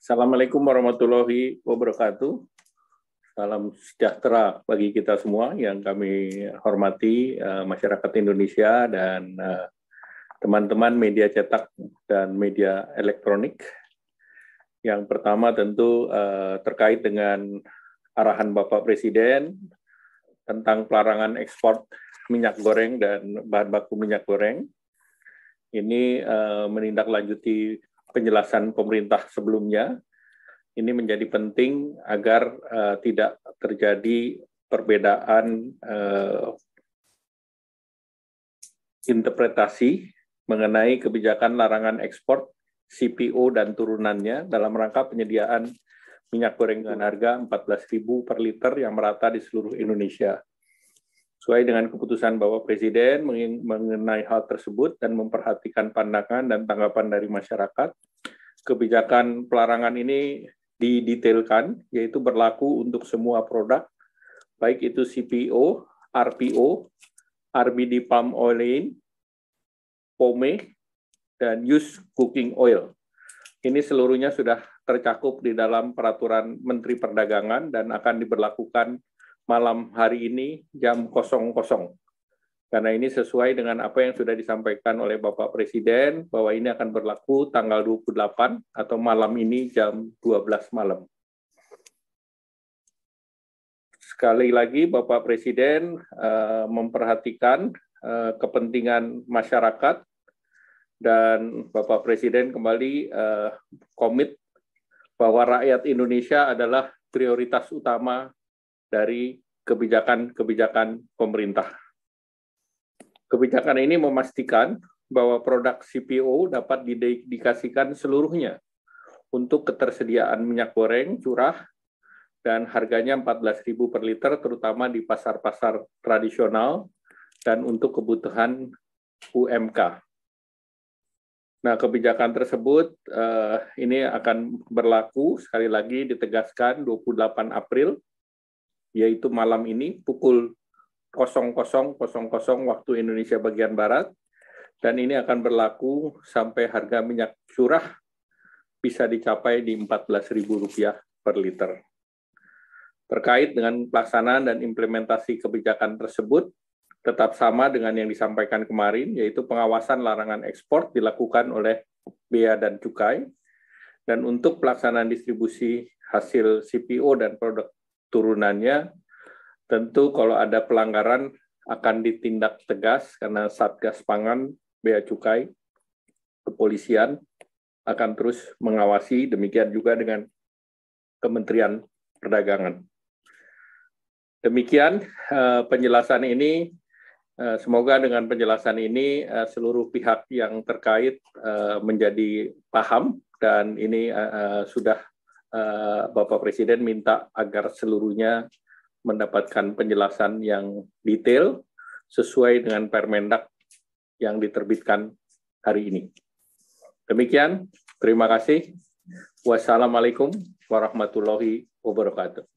Assalamualaikum warahmatullahi wabarakatuh. Salam sejahtera bagi kita semua yang kami hormati eh, masyarakat Indonesia dan eh, teman-teman media cetak dan media elektronik. Yang pertama tentu eh, terkait dengan arahan Bapak Presiden tentang pelarangan ekspor minyak goreng dan bahan baku minyak goreng. Ini menindaklanjuti penjelasan pemerintah sebelumnya. Ini menjadi penting agar uh, tidak terjadi perbedaan uh, interpretasi mengenai kebijakan larangan ekspor CPO dan turunannya dalam rangka penyediaan minyak goreng dengan harga 14.000 per liter yang merata di seluruh Indonesia sesuai dengan keputusan Bapak Presiden mengenai hal tersebut dan memperhatikan pandangan dan tanggapan dari masyarakat. Kebijakan pelarangan ini didetailkan, yaitu berlaku untuk semua produk, baik itu CPO, RPO, RBD palm Oil, pome, dan used cooking oil. Ini seluruhnya sudah tercakup di dalam peraturan Menteri Perdagangan dan akan diberlakukan malam hari ini jam 00. Karena ini sesuai dengan apa yang sudah disampaikan oleh Bapak Presiden, bahwa ini akan berlaku tanggal 28 atau malam ini jam 12 malam. Sekali lagi Bapak Presiden eh, memperhatikan eh, kepentingan masyarakat dan Bapak Presiden kembali eh, komit bahwa rakyat Indonesia adalah prioritas utama dari kebijakan-kebijakan pemerintah. Kebijakan ini memastikan bahwa produk CPO dapat didedikasikan seluruhnya untuk ketersediaan minyak goreng curah dan harganya 14.000 per liter terutama di pasar-pasar tradisional dan untuk kebutuhan UMK. Nah, kebijakan tersebut eh, ini akan berlaku sekali lagi ditegaskan 28 April yaitu malam ini pukul 00.00 waktu Indonesia bagian Barat, dan ini akan berlaku sampai harga minyak curah bisa dicapai di Rp14.000 per liter. Terkait dengan pelaksanaan dan implementasi kebijakan tersebut, tetap sama dengan yang disampaikan kemarin, yaitu pengawasan larangan ekspor dilakukan oleh Bea dan Cukai, dan untuk pelaksanaan distribusi hasil CPO dan produk turunannya tentu kalau ada pelanggaran akan ditindak tegas karena Satgas Pangan, Bea Cukai, kepolisian akan terus mengawasi demikian juga dengan Kementerian Perdagangan. Demikian eh, penjelasan ini eh, Semoga dengan penjelasan ini eh, seluruh pihak yang terkait menjadi paham dan ini sudah Eh, Bapak Presiden minta agar seluruhnya mendapatkan penjelasan yang detail sesuai dengan Permendak yang diterbitkan hari ini. Demikian, terima kasih. Wassalamualaikum warahmatullahi wabarakatuh.